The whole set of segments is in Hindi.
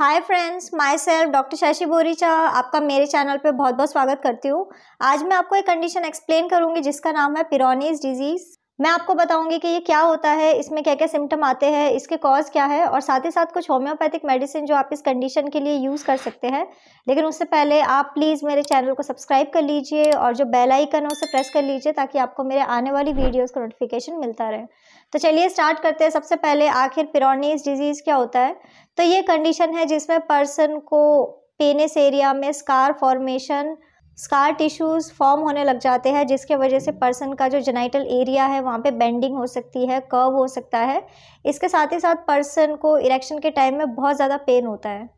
hi friends my self doctor Shashi Boricha आपका मेरे चैनल पे बहुत बहुत स्वागत करती हूँ आज मैं आपको एक कंडीशन एक्सप्लेन करूँगी जिसका नाम है पिरोनीज डिजीज़ मैं आपको बताऊंगी कि ये क्या होता है इसमें क्या क्या सिम्टम आते हैं इसके कॉज क्या है और साथ ही साथ कुछ होम्योपैथिक मेडिसिन जो आप इस कंडीशन के लिए यूज़ कर सकते हैं लेकिन उससे पहले आप प्लीज़ मेरे चैनल को सब्सक्राइब कर लीजिए और जो बेल आइकन है उसे प्रेस कर लीजिए ताकि आपको मेरे आने वाली वीडियोज़ का नोटिफिकेशन मिलता रहे तो चलिए स्टार्ट करते हैं सबसे पहले आखिर पिरोनीस डिजीज़ क्या होता है तो ये कंडीशन है जिसमें पर्सन को पेनिस एरिया में scar formation scar tissues form होने लग जाते हैं जिसके वजह से पर्सन का जो जेनाइटल एरिया है वहाँ पे बेंडिंग हो सकती है कर्व हो सकता है इसके साथ ही साथ पर्सन को इरेक्शन के टाइम में बहुत ज़्यादा पेन होता है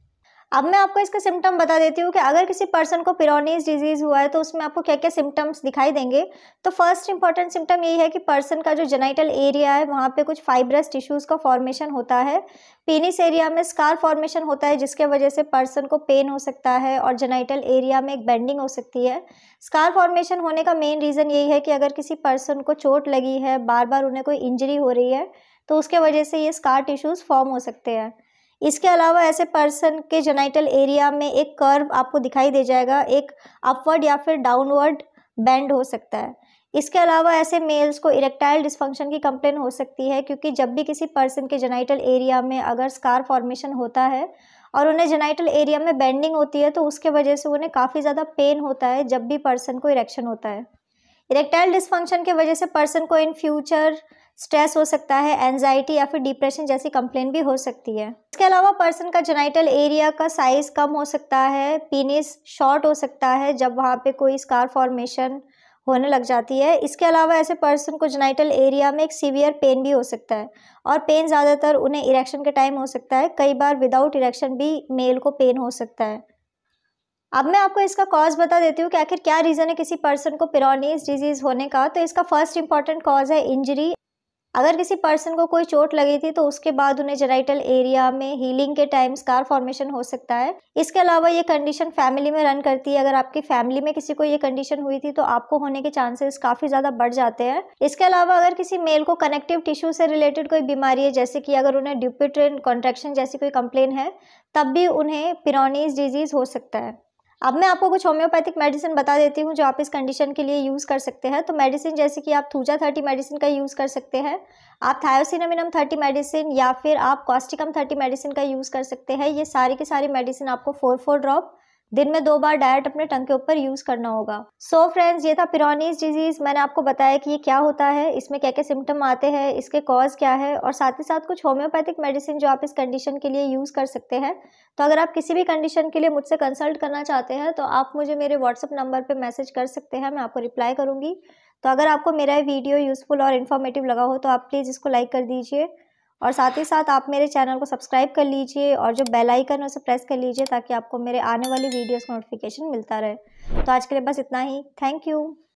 अब मैं आपको इसके सिम्टम बता देती हूँ कि अगर किसी पर्सन को पिरोनीज डिजीज़ हुआ है तो उसमें आपको क्या क्या सिम्टम्स दिखाई देंगे तो फर्स्ट इंपॉर्टेंट सिम्टम यही है कि पर्सन का जो जेनाइटल एरिया है वहाँ पे कुछ फाइब्रस टिश्यूज़ का फॉर्मेशन होता है पेनिस एरिया में स्कार फॉर्मेशन होता है जिसके वजह से पर्सन को पेन हो सकता है और जेनाइटल एरिया में एक बेंडिंग हो सकती है स्कार फॉर्मेशन होने का मेन रीज़न यही है कि अगर किसी पर्सन को चोट लगी है बार बार उन्हें कोई इंजरी हो रही है तो उसके वजह से ये स्कार टिश्यूज़ फॉर्म हो सकते हैं इसके अलावा ऐसे पर्सन के जेनाइटल एरिया में एक कर्व आपको दिखाई दे जाएगा एक अपवर्ड या फिर डाउनवर्ड बैंड हो सकता है इसके अलावा ऐसे मेल्स को इरेक्टाइल डिस्फंक्शन की कंप्लेन हो सकती है क्योंकि जब भी किसी पर्सन के जेनाइटल एरिया में अगर स्कार फॉर्मेशन होता है और उन्हें जेनाइटल एरिया में बेंडिंग होती है तो उसके वजह से उन्हें काफ़ी ज़्यादा पेन होता है जब भी पर्सन को इरेक्शन होता है इरेक्टाइल डिसफंक्शन की वजह से पर्सन को इन फ्यूचर स्ट्रेस हो सकता है एनजाइटी या फिर डिप्रेशन जैसी कंप्लेन भी हो सकती है इसके अलावा पर्सन का जेनाइटल एरिया का साइज कम हो सकता है पीनिस शॉर्ट हो सकता है जब वहाँ पे कोई स्कार फॉर्मेशन होने लग जाती है इसके अलावा ऐसे पर्सन को जेनाइटल एरिया में एक सीवियर पेन भी हो सकता है और पेन ज़्यादातर उन्हें इरेक्शन के टाइम हो सकता है कई बार विदाउट इरेक्शन भी मेल को पेन हो सकता है अब मैं आपको इसका कॉज बता देती हूँ कि आखिर क्या रीज़न है किसी पर्सन को पिरोनीस डिजीज़ होने का तो इसका फर्स्ट इंपॉर्टेंट कॉज है इंजरी अगर किसी पर्सन को कोई चोट लगी थी तो उसके बाद उन्हें जेराइटल एरिया में हीलिंग के टाइम स्कार फॉर्मेशन हो सकता है इसके अलावा ये कंडीशन फैमिली में रन करती है अगर आपकी फैमिली में किसी को ये कंडीशन हुई थी तो आपको होने के चांसेस काफ़ी ज़्यादा बढ़ जाते हैं इसके अलावा अगर किसी मेल को कनेक्टिव टिश्यू से रिलेटेड कोई बीमारी है जैसे कि अगर उन्हें ड्यूपिट्रेन कॉन्ट्रेक्शन जैसी कोई कंप्लेन है तब भी उन्हें पिरोनीस डिजीज़ हो सकता है अब मैं आपको कुछ होम्योपैथिक मेडिसिन बता देती हूँ जो आप इस कंडीशन के लिए यूज़ कर सकते हैं तो मेडिसिन जैसे कि आप थूजा थर्टी मेडिसिन का यूज़ कर सकते हैं आप थायोसिनमिनम थर्टी मेडिसिन या फिर आप कॉस्टिकम थर्टी मेडिसिन का यूज़ कर सकते हैं ये सारी की सारी मेडिसिन आपको फोर फोर ड्रॉप दिन में दो बार डायट अपने टंग के ऊपर यूज़ करना होगा सो so फ्रेंड्स ये था पिरोनीज डिजीज़ मैंने आपको बताया कि ये क्या होता है इसमें क्या क्या सिम्टम आते हैं इसके कॉज क्या है और साथ ही साथ कुछ होम्योपैथिक मेडिसिन जो आप इस कंडीशन के लिए यूज़ कर सकते हैं तो अगर आप किसी भी कंडीशन के लिए मुझसे कंसल्ट करना चाहते हैं तो आप मुझे मेरे व्हाट्सअप नंबर पर मैसेज कर सकते हैं मैं आपको रिप्लाई करूँगी तो अगर आपको मेरा वीडियो यूज़फुल और इन्फॉर्मेटिव लगा हो तो आप प्लीज़ इसको लाइक कर दीजिए और साथ ही साथ आप मेरे चैनल को सब्सक्राइब कर लीजिए और जो बेल आइकन है उसे प्रेस कर लीजिए ताकि आपको मेरे आने वाली वीडियोस का नोटिफिकेशन मिलता रहे तो आज के लिए बस इतना ही थैंक यू